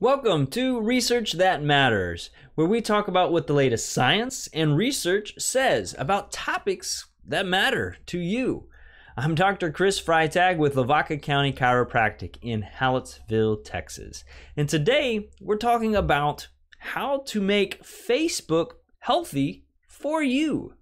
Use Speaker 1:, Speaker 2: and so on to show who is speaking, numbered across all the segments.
Speaker 1: Welcome to Research That Matters, where we talk about what the latest science and research says about topics that matter to you. I'm Dr. Chris Freitag with Lavaca County Chiropractic in Hallettsville, Texas. And today we're talking about how to make Facebook healthy for you.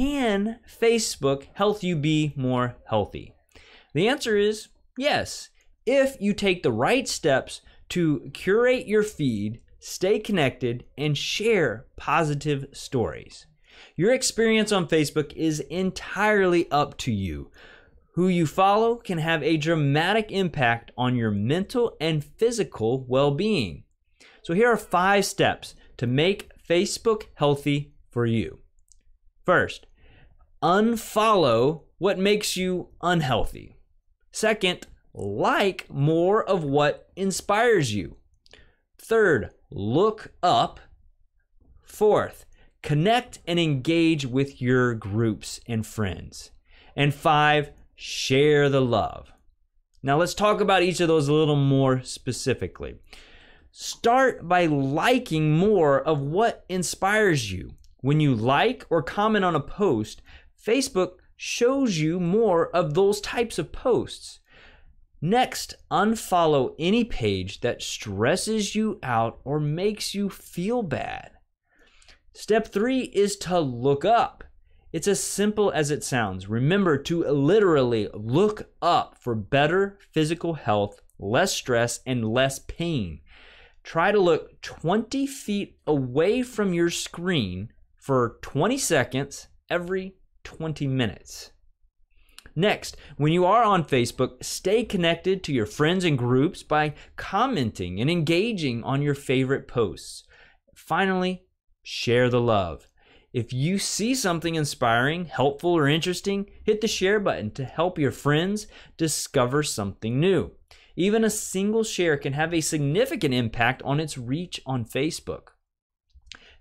Speaker 1: can Facebook help you be more healthy? The answer is yes, if you take the right steps to curate your feed, stay connected, and share positive stories. Your experience on Facebook is entirely up to you. Who you follow can have a dramatic impact on your mental and physical well being. So, here are five steps to make Facebook healthy for you. First, unfollow what makes you unhealthy. Second, like more of what inspires you. Third, look up. Fourth, connect and engage with your groups and friends. And five, share the love. Now let's talk about each of those a little more specifically. Start by liking more of what inspires you. When you like or comment on a post, Facebook shows you more of those types of posts. Next, unfollow any page that stresses you out or makes you feel bad. Step three is to look up. It's as simple as it sounds. Remember to literally look up for better physical health, less stress, and less pain. Try to look 20 feet away from your screen for 20 seconds every 20 minutes. Next, when you are on Facebook, stay connected to your friends and groups by commenting and engaging on your favorite posts. Finally, share the love. If you see something inspiring, helpful, or interesting, hit the share button to help your friends discover something new. Even a single share can have a significant impact on its reach on Facebook.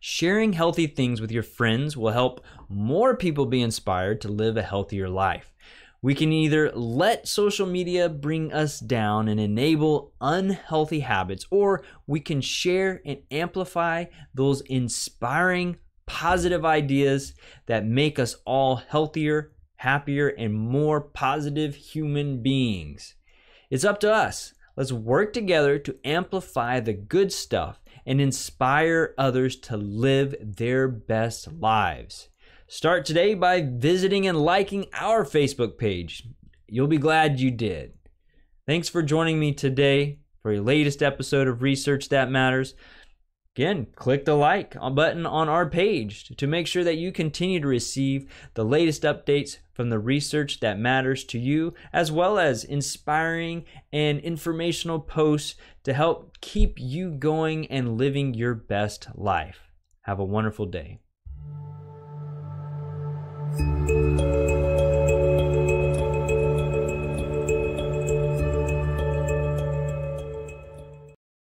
Speaker 1: Sharing healthy things with your friends will help more people be inspired to live a healthier life. We can either let social media bring us down and enable unhealthy habits, or we can share and amplify those inspiring, positive ideas that make us all healthier, happier, and more positive human beings. It's up to us. Let's work together to amplify the good stuff and inspire others to live their best lives. Start today by visiting and liking our Facebook page. You'll be glad you did. Thanks for joining me today for your latest episode of Research That Matters. Again, click the like button on our page to make sure that you continue to receive the latest updates from the research that matters to you, as well as inspiring and informational posts to help keep you going and living your best life. Have a wonderful day.